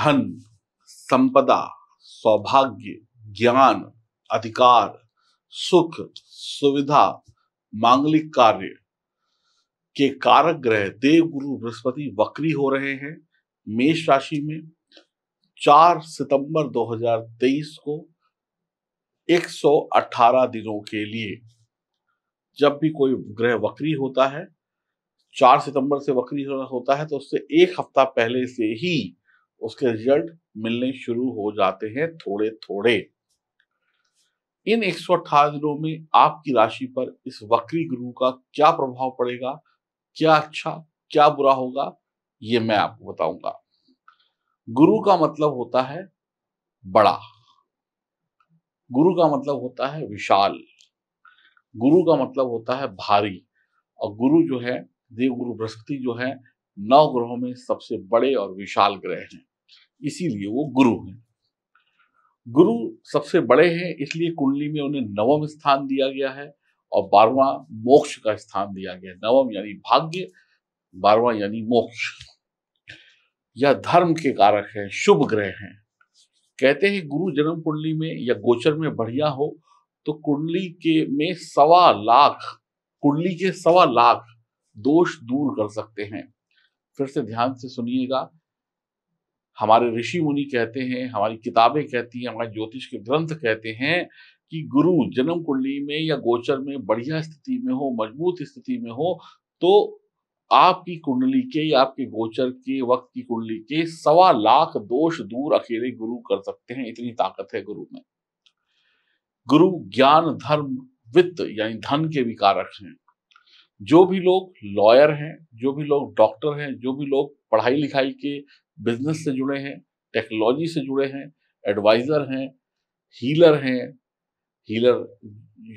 धन संपदा सौभाग्य ज्ञान अधिकार सुख सुविधा मांगलिक कार्य के कारक ग्रह देव गुरु बृहस्पति वक्री हो रहे हैं मेष राशि में 4 सितंबर 2023 को 118 दिनों के लिए जब भी कोई ग्रह वक्री होता है 4 सितंबर से वक्री होता है तो उससे एक हफ्ता पहले से ही उसके रिजल्ट मिलने शुरू हो जाते हैं थोड़े थोड़े इन एक दिनों में आपकी राशि पर इस वक्री गुरु का क्या प्रभाव पड़ेगा क्या अच्छा क्या बुरा होगा ये मैं आपको बताऊंगा गुरु का मतलब होता है बड़ा गुरु का मतलब होता है विशाल गुरु का मतलब होता है भारी और गुरु जो है देव गुरु बृहस्पति जो है नौ ग्रहों में सबसे बड़े और विशाल ग्रह हैं इसीलिए वो गुरु हैं गुरु सबसे बड़े हैं इसलिए कुंडली में उन्हें नवम स्थान दिया गया है और बारवा मोक्ष का स्थान दिया गया है नवम यानी भाग्य बारवा यानी मोक्ष या धर्म के कारक हैं शुभ ग्रह हैं कहते हैं गुरु जन्म कुंडली में या गोचर में बढ़िया हो तो कुंडली के में सवा लाख कुंडली के सवा लाख दोष दूर कर सकते हैं फिर से ध्यान से सुनिएगा हमारे ऋषि मुनि कहते हैं हमारी किताबें कहती हैं हमारे ज्योतिष के ग्रंथ कहते हैं कि गुरु जन्म कुंडली में या गोचर में बढ़िया स्थिति में हो मजबूत स्थिति में हो तो आपकी कुंडली के या आपके गोचर के वक्त की कुंडली के सवा लाख दोष दूर अकेले गुरु कर सकते हैं इतनी ताकत है गुरु में गुरु ज्ञान धर्म वित्त यानी धन के भी कारक हैं जो भी लोग लॉयर हैं जो भी लोग डॉक्टर हैं जो भी लोग पढ़ाई लिखाई के बिजनेस से जुड़े हैं टेक्नोलॉजी से जुड़े हैं एडवाइज़र हैं हीलर हैं हीलर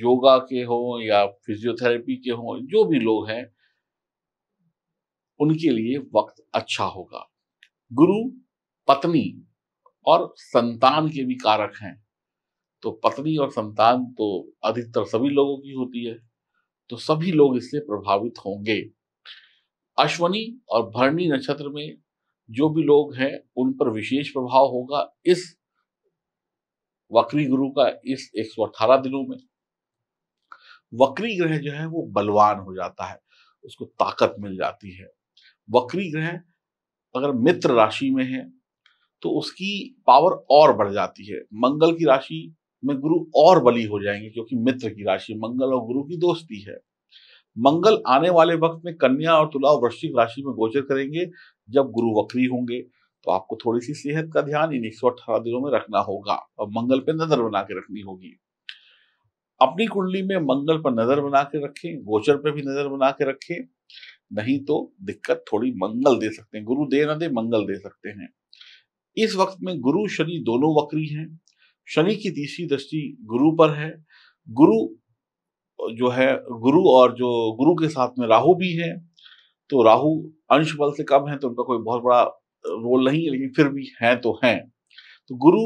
योगा के हों या फिजियोथेरेपी के हों जो भी लोग हैं उनके लिए वक्त अच्छा होगा गुरु पत्नी और संतान के भी कारक हैं तो पत्नी और संतान तो अधिकतर सभी लोगों की होती है तो सभी लोग इससे प्रभावित होंगे अश्वनी और भरणी नक्षत्र में जो भी लोग हैं उन पर विशेष प्रभाव होगा इस वक्री गुरु का इस 118 दिनों में वक्री ग्रह जो है वो बलवान हो जाता है उसको ताकत मिल जाती है वक्री ग्रह अगर मित्र राशि में है तो उसकी पावर और बढ़ जाती है मंगल की राशि में गुरु और बली हो जाएंगे क्योंकि मित्र की राशि मंगल और गुरु की दोस्ती है मंगल आने वाले वक्त में कन्या और तुला वृश्चिक राशि में गोचर करेंगे जब गुरु वक्री होंगे तो आपको थोड़ी सी सेहत का ध्यान इन एक दिनों में रखना होगा और मंगल पर नजर बना के रखनी होगी अपनी कुंडली में मंगल पर नजर बना के रखें गोचर पर भी नजर बना के रखें नहीं तो दिक्कत थोड़ी मंगल दे सकते हैं गुरु दे ना दे मंगल दे सकते हैं इस वक्त में गुरु शनि दोनों वक्री हैं शनि की तीसरी दृष्टि गुरु पर है गुरु जो है गुरु और जो गुरु के साथ में राहु भी है तो राहु अंश बल से कम है तो उनका कोई बहुत बड़ा रोल नहीं है लेकिन फिर भी हैं तो हैं तो गुरु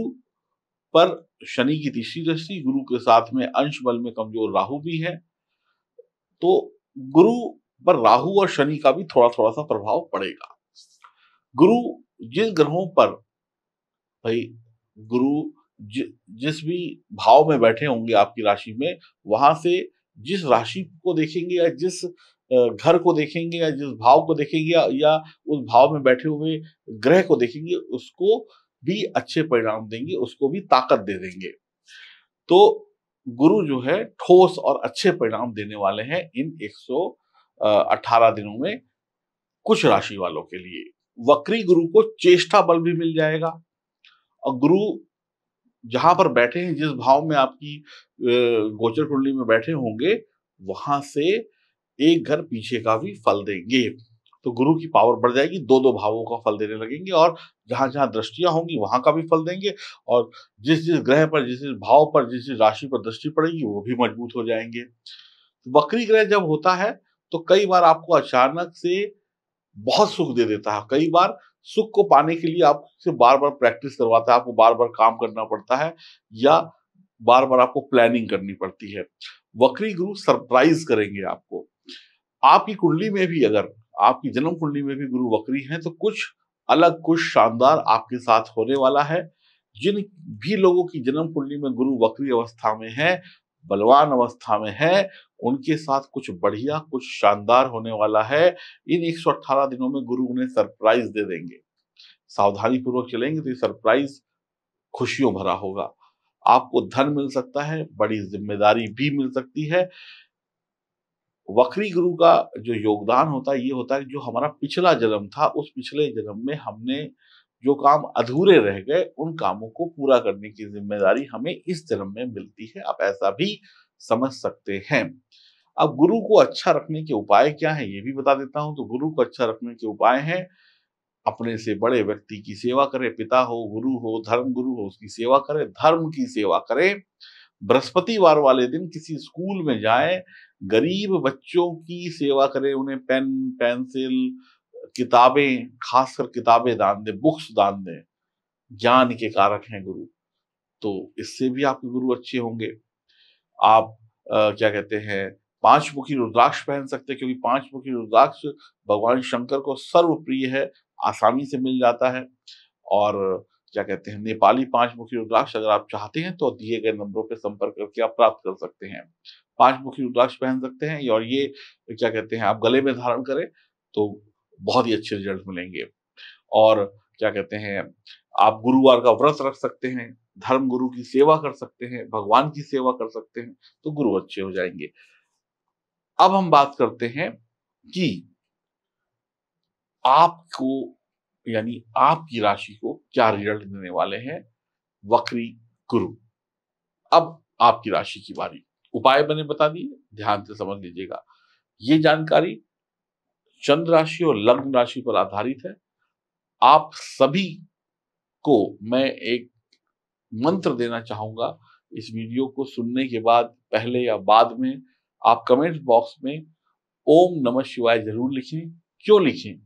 पर शनि की तीसरी दृष्टि गुरु के साथ में अंश बल में कमजोर राहु भी है तो गुरु पर राहु और शनि का भी थोड़ा थोड़ा सा प्रभाव पड़ेगा गुरु जिस ग्रहों पर भाई गुरु जि, जिस भी भाव में बैठे होंगे आपकी राशि में वहां से जिस राशि को देखेंगे या जिस घर को देखेंगे या जिस भाव को देखेंगे या, उस भाव में बैठे हुए ग्रह को देखेंगे उसको भी अच्छे परिणाम देंगे उसको भी ताकत दे देंगे तो गुरु जो है ठोस और अच्छे परिणाम देने वाले हैं इन 118 दिनों में कुछ राशि वालों के लिए वक्री गुरु को चेष्टा बल भी मिल जाएगा और गुरु जहां पर बैठे हैं जिस भाव में आपकी गोचर कुंडली में बैठे होंगे वहां से एक घर पीछे का भी फल देंगे तो गुरु की पावर बढ़ जाएगी दो दो भावों का फल देने लगेंगे और जहां जहां दृष्टियां होंगी वहां का भी फल देंगे और जिस जिस ग्रह पर जिस जिस भाव पर जिस जिस राशि पर दृष्टि पड़ेगी वो भी मजबूत हो जाएंगे तो ग्रह जब होता है तो कई बार आपको अचानक से बहुत सुख दे देता है कई बार सुख को पाने के लिए आपसे बार बार प्रैक्टिस करवाता है आपको बार बार काम करना पड़ता है या बार बार आपको प्लानिंग करनी पड़ती है वक्री गुरु सरप्राइज करेंगे आपको आपकी कुंडली में भी अगर आपकी जन्म कुंडली में भी गुरु वक्री हैं तो कुछ अलग कुछ शानदार आपके साथ होने वाला है जिन भी लोगों की जन्म कुंडली में गुरु वक्री अवस्था में है बलवान अवस्था में है उनके साथ कुछ बढ़िया कुछ शानदार होने वाला है इन 118 दिनों में गुरु उन्हें सरप्राइज दे देंगे सावधानी पूर्वक चलेंगे तो ये सरप्राइज खुशियों भरा होगा आपको धन मिल सकता है बड़ी जिम्मेदारी भी मिल सकती है वक्री गुरु का जो योगदान होता है ये होता है जो हमारा पिछला जन्म था उस पिछले जन्म में हमने जो काम अधूरे रह गए उन कामों को पूरा करने की जिम्मेदारी हमें इस जन्म में मिलती है आप ऐसा भी समझ सकते हैं अब गुरु को अच्छा रखने के उपाय क्या है ये भी बता देता हूं तो गुरु को अच्छा रखने के उपाय हैं अपने से बड़े व्यक्ति की सेवा करें पिता हो गुरु हो धर्म गुरु हो उसकी सेवा करें धर्म की सेवा करें बृहस्पतिवार वाले दिन किसी स्कूल में जाएं गरीब बच्चों की सेवा करें उन्हें पेन पेंसिल किताबें खासकर किताबें दान दें बुक्स दान दें ज्ञान के कारक हैं गुरु तो इससे भी आपके गुरु अच्छे होंगे आप आ, क्या कहते हैं पांच मुखी रुद्राक्ष पहन सकते हैं क्योंकि पांच मुखी रुद्राक्ष भगवान शंकर को सर्वप्रिय है आसानी से मिल जाता है और क्या कहते हैं नेपाली पांच मुखी रुद्राक्ष अगर आप चाहते हैं तो दिए गए नंबरों पर संपर्क करके आप प्राप्त कर सकते हैं पांच मुखी रुद्राक्ष पहन सकते हैं और ये क्या कहते हैं आप गले में धारण करें तो बहुत ही अच्छे रिजल्ट मिलेंगे और क्या कहते हैं आप गुरुवार का व्रत रख सकते हैं धर्म गुरु की सेवा कर सकते हैं भगवान की सेवा कर सकते हैं तो गुरु अच्छे हो जाएंगे अब हम बात करते हैं कि आपको यानी आपकी राशि को क्या रिजल्ट देने वाले हैं वक्री गुरु अब आपकी राशि की बारी उपाय मैंने बता दिए ध्यान से समझ लीजिएगा ये जानकारी चंद्र राशि और लग्न राशि पर आधारित है आप सभी को मैं एक मंत्र देना चाहूंगा इस वीडियो को सुनने के बाद पहले या बाद में आप कमेंट बॉक्स में ओम नमः शिवाय जरूर लिखें क्यों लिखें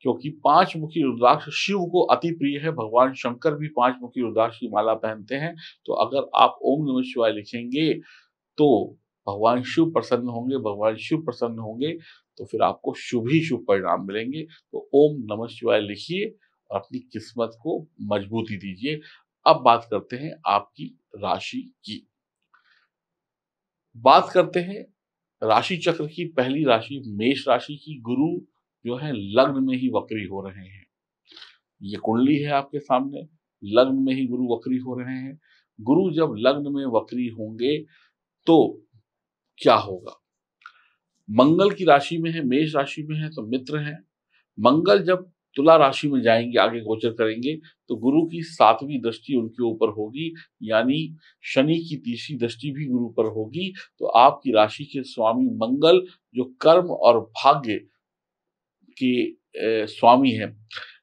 क्योंकि पांच मुखी रुद्राक्ष शिव को अति प्रिय है भगवान शंकर भी पांच मुखी रुद्राक्ष की माला पहनते हैं तो अगर आप ओम नमः शिवाय लिखेंगे तो भगवान शिव प्रसन्न होंगे भगवान शिव प्रसन्न होंगे तो फिर आपको शुभ ही शुभ परिणाम मिलेंगे तो ओम नमः शिवाय लिखिए और अपनी किस्मत को मजबूती दीजिए अब बात करते हैं आपकी राशि की बात करते हैं राशि चक्र की पहली राशि मेष राशि की गुरु जो है लग्न में ही वक्री हो रहे हैं ये कुंडली है आपके सामने लग्न में ही गुरु वक्री हो रहे हैं गुरु जब लग्न में वक्री होंगे तो क्या होगा मंगल की राशि में है मेष राशि में है तो मित्र हैं मंगल जब तुला राशि में जाएंगे आगे गोचर करेंगे तो गुरु की सातवीं दृष्टि उनके ऊपर होगी यानी शनि की तीसरी दृष्टि भी गुरु पर होगी तो आपकी राशि के स्वामी मंगल जो कर्म और भाग्य के स्वामी है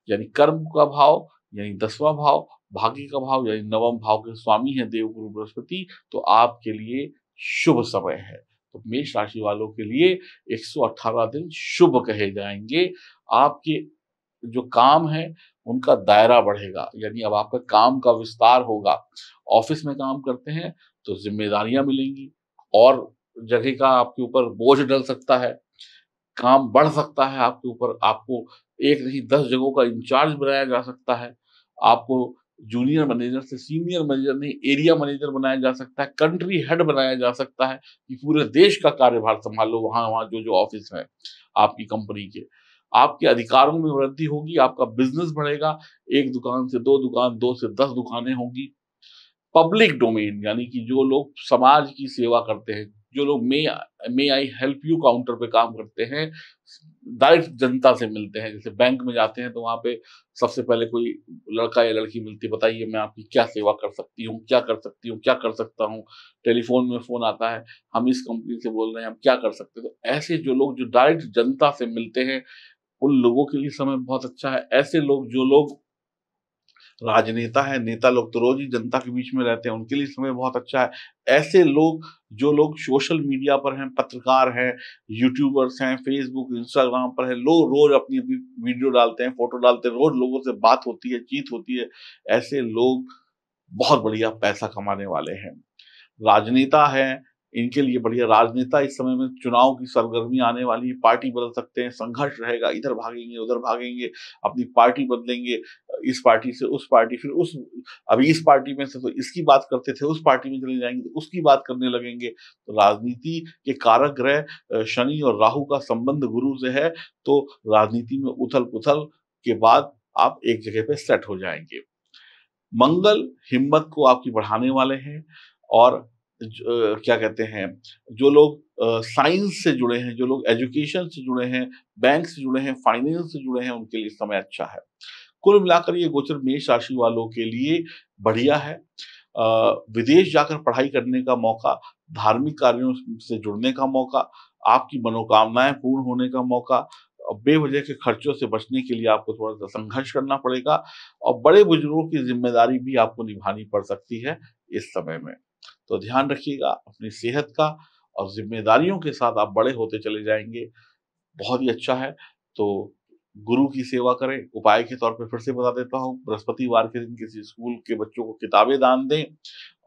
यानी कर्म का भाव यानी दसवां भाव भाग्य का भाव यानी नवम भाव के स्वामी है गुरु बृहस्पति तो आपके लिए शुभ समय है तो मेष राशि वालों के लिए 118 दिन शुभ कहे जाएंगे आपके जो काम है उनका दायरा बढ़ेगा यानी अब आपका काम का विस्तार होगा ऑफिस में काम करते हैं तो जिम्मेदारियां मिलेंगी और जगह का आपके ऊपर बोझ डल सकता है काम बढ़ सकता है आपके ऊपर आपको एक नहीं दस जगहों का इंचार्ज बनाया जा सकता है आपको जूनियर मैनेजर से सीनियर मैनेजर नहीं एरिया मैनेजर बनाया जा सकता है कंट्री हेड बनाया जा सकता है कि पूरे देश का कार्यभार संभालो वहां वहां जो जो ऑफिस है आपकी कंपनी के आपके अधिकारों में वृद्धि होगी आपका बिजनेस बढ़ेगा एक दुकान से दो दुकान दो से दस दुकानें होंगी पब्लिक डोमेन यानी कि जो लोग समाज की सेवा करते हैं जो लोग may may I help you counter पे काम करते हैं डायरेक्ट जनता से मिलते हैं जैसे बैंक में जाते हैं तो वहाँ पे सबसे पहले कोई लड़का या लड़की मिलती बताइए मैं आपकी क्या सेवा कर सकती हूँ क्या कर सकती हूँ क्या कर सकता हूँ टेलीफोन में फ़ोन आता है हम इस कंपनी से बोल रहे हैं हम क्या कर सकते हैं तो ऐसे जो लोग जो डायरेक्ट जनता से मिलते हैं उन लोगों के लिए समय बहुत अच्छा है ऐसे लोग जो लोग राजनेता है नेता लोग तो रोज ही जनता के बीच में रहते हैं उनके लिए समय बहुत अच्छा है ऐसे लोग जो लोग सोशल मीडिया पर हैं पत्रकार हैं यूट्यूबर्स हैं फेसबुक इंस्टाग्राम पर है लोग रोज अपनी अपनी वीडियो डालते हैं फोटो डालते हैं रोज लोगों से बात होती है जीत होती है ऐसे लोग बहुत बढ़िया पैसा कमाने वाले हैं राजनेता है इनके लिए बढ़िया राजनेता इस समय में चुनाव की सरगर्मी आने वाली है पार्टी बदल सकते हैं संघर्ष रहेगा इधर भागेंगे उधर भागेंगे अपनी पार्टी बदलेंगे इस पार्टी से उस पार्टी फिर उस अभी इस पार्टी में से तो इसकी बात करते थे उस पार्टी में चले जाएंगे तो उसकी बात करने लगेंगे तो राजनीति के कारक ग्रह शनि और राहु का संबंध गुरु से है तो राजनीति में उथल पुथल के बाद आप एक जगह पे सेट हो जाएंगे मंगल हिम्मत को आपकी बढ़ाने वाले हैं और क्या कहते हैं जो लोग साइंस से जुड़े हैं जो लोग एजुकेशन से जुड़े हैं बैंक से जुड़े हैं फाइनेंस से जुड़े हैं उनके लिए समय अच्छा है कुल मिलाकर ये गोचर मेष राशि वालों के लिए बढ़िया है विदेश जाकर पढ़ाई करने का मौका धार्मिक कार्यों से जुड़ने का मौका आपकी मनोकामनाएं पूर्ण होने का मौका बेवजह के खर्चों से बचने के लिए आपको थोड़ा सा संघर्ष करना पड़ेगा और बड़े बुजुर्गों की जिम्मेदारी भी आपको निभानी पड़ सकती है इस समय में तो ध्यान रखिएगा अपनी सेहत का और जिम्मेदारियों के साथ आप बड़े होते चले जाएंगे बहुत ही अच्छा है तो गुरु की सेवा करें उपाय के तौर पर फिर से बता देता हूँ बृहस्पतिवार के दिन किसी स्कूल के बच्चों को किताबें दान दें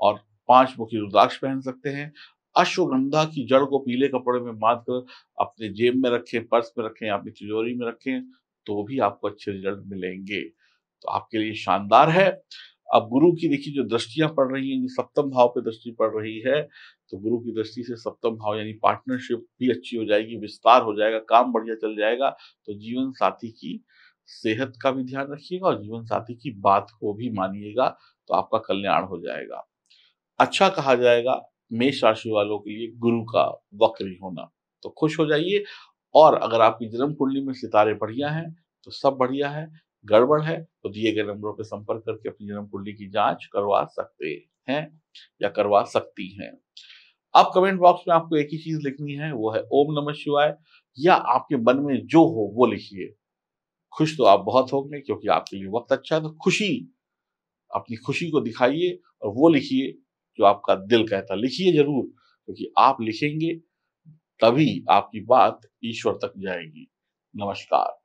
और पांच मुखी रुद्राक्ष पहन सकते हैं अश्वगंधा की जड़ को पीले कपड़े में बांध कर अपने जेब में रखें पर्स में रखें अपनी तिजोरी में रखें तो भी आपको अच्छे रिजल्ट मिलेंगे तो आपके लिए शानदार है अब गुरु की देखिए जो दृष्टियां पड़ रही हैं जो सप्तम भाव पे दृष्टि पड़ रही है तो गुरु की दृष्टि से सप्तम भाव यानी पार्टनरशिप भी अच्छी हो जाएगी विस्तार हो जाएगा काम बढ़िया चल जाएगा तो जीवन साथी की सेहत का भी ध्यान रखिएगा और जीवन साथी की बात को भी मानिएगा तो आपका कल्याण हो जाएगा अच्छा कहा जाएगा मेष राशि वालों के लिए गुरु का वक्री होना तो खुश हो जाइए और अगर आपकी जन्म कुंडली में सितारे बढ़िया हैं तो सब बढ़िया है गड़बड़ है तो दिए गए नंबरों पर संपर्क करके अपनी जन्म कुंडली की जांच करवा सकते हैं या करवा सकती हैं अब कमेंट बॉक्स में आपको एक ही चीज लिखनी है वो है ओम नमः शिवाय या आपके मन में जो हो वो लिखिए खुश तो आप बहुत होंगे क्योंकि आपके लिए वक्त अच्छा है तो खुशी अपनी खुशी को दिखाइए और वो लिखिए जो आपका दिल कहता लिखिए जरूर क्योंकि आप लिखेंगे तभी आपकी बात ईश्वर तक जाएगी नमस्कार